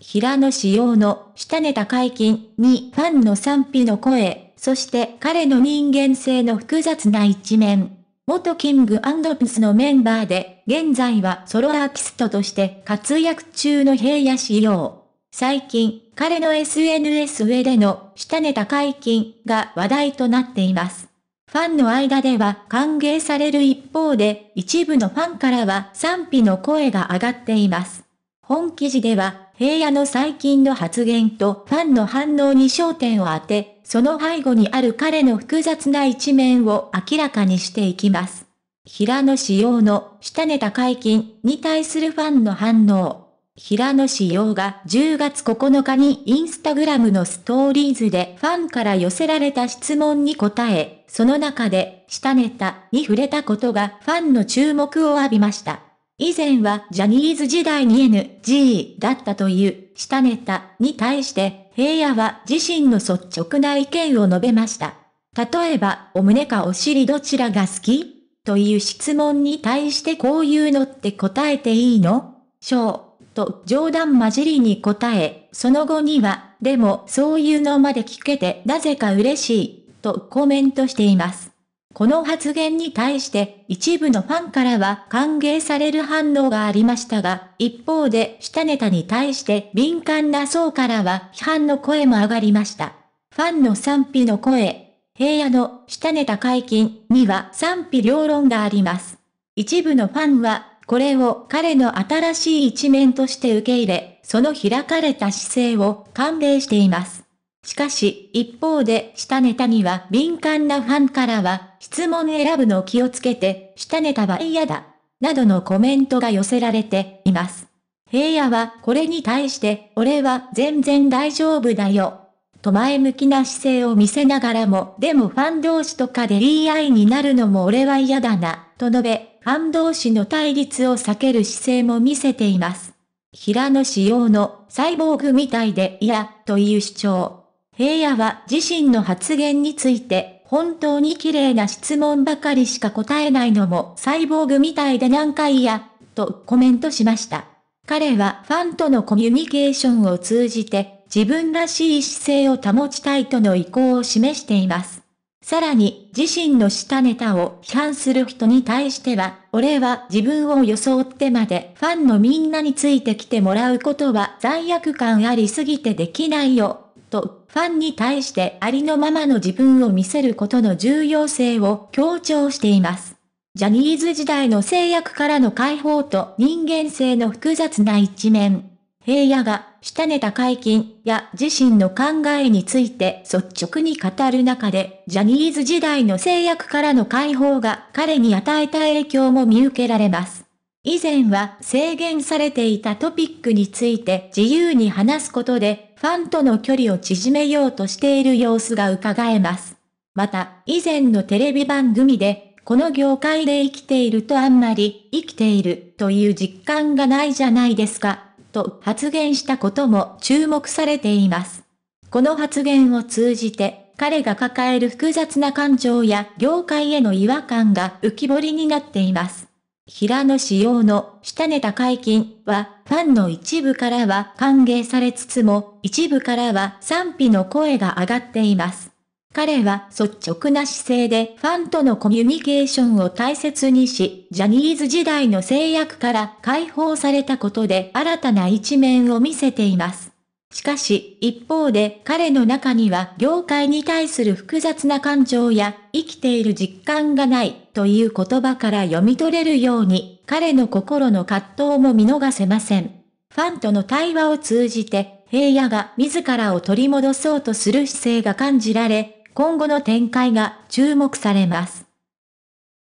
平野紫耀の下ネタ解禁にファンの賛否の声、そして彼の人間性の複雑な一面。元キングピスのメンバーで、現在はソロアーティストとして活躍中の平野紫耀。最近、彼の SNS 上での下ネタ解禁が話題となっています。ファンの間では歓迎される一方で、一部のファンからは賛否の声が上がっています。本記事では、平野の最近の発言とファンの反応に焦点を当て、その背後にある彼の複雑な一面を明らかにしていきます。平野紫耀の下ネタ解禁に対するファンの反応。平野紫耀が10月9日にインスタグラムのストーリーズでファンから寄せられた質問に答え、その中で下ネタに触れたことがファンの注目を浴びました。以前はジャニーズ時代に NG だったという下ネタに対して平野は自身の率直な意見を述べました。例えば、お胸かお尻どちらが好きという質問に対してこういうのって答えていいのしょう、と冗談交じりに答え、その後には、でもそういうのまで聞けてなぜか嬉しい、とコメントしています。この発言に対して一部のファンからは歓迎される反応がありましたが、一方で下ネタに対して敏感な層からは批判の声も上がりました。ファンの賛否の声、平野の下ネタ解禁には賛否両論があります。一部のファンは、これを彼の新しい一面として受け入れ、その開かれた姿勢を歓迎しています。しかし、一方で下ネタには敏感なファンからは質問選ぶの気をつけて、下ネタは嫌だ、などのコメントが寄せられています。平野はこれに対して、俺は全然大丈夫だよ。と前向きな姿勢を見せながらも、でもファン同士とかで言い合いになるのも俺は嫌だな、と述べ、ファン同士の対立を避ける姿勢も見せています。平野仕様のサイボーグみたいで嫌、という主張。平野は自身の発言について、本当に綺麗な質問ばかりしか答えないのもサイボーグみたいで何回や、とコメントしました。彼はファンとのコミュニケーションを通じて、自分らしい姿勢を保ちたいとの意向を示しています。さらに、自身の下ネタを批判する人に対しては、俺は自分を装ってまでファンのみんなについてきてもらうことは罪悪感ありすぎてできないよ。と、ファンに対してありのままの自分を見せることの重要性を強調しています。ジャニーズ時代の制約からの解放と人間性の複雑な一面。平野が、下ネタ解禁や自身の考えについて率直に語る中で、ジャニーズ時代の制約からの解放が彼に与えた影響も見受けられます。以前は制限されていたトピックについて自由に話すことでファンとの距離を縮めようとしている様子が伺えます。また、以前のテレビ番組で、この業界で生きているとあんまり、生きているという実感がないじゃないですか、と発言したことも注目されています。この発言を通じて、彼が抱える複雑な感情や業界への違和感が浮き彫りになっています。平野紫耀の下ネタ解禁は、ファンの一部からは歓迎されつつも、一部からは賛否の声が上がっています。彼は率直な姿勢でファンとのコミュニケーションを大切にし、ジャニーズ時代の制約から解放されたことで新たな一面を見せています。しかし、一方で彼の中には業界に対する複雑な感情や、生きている実感がない、という言葉から読み取れるように、彼の心の葛藤も見逃せません。ファンとの対話を通じて、平野が自らを取り戻そうとする姿勢が感じられ、今後の展開が注目されます。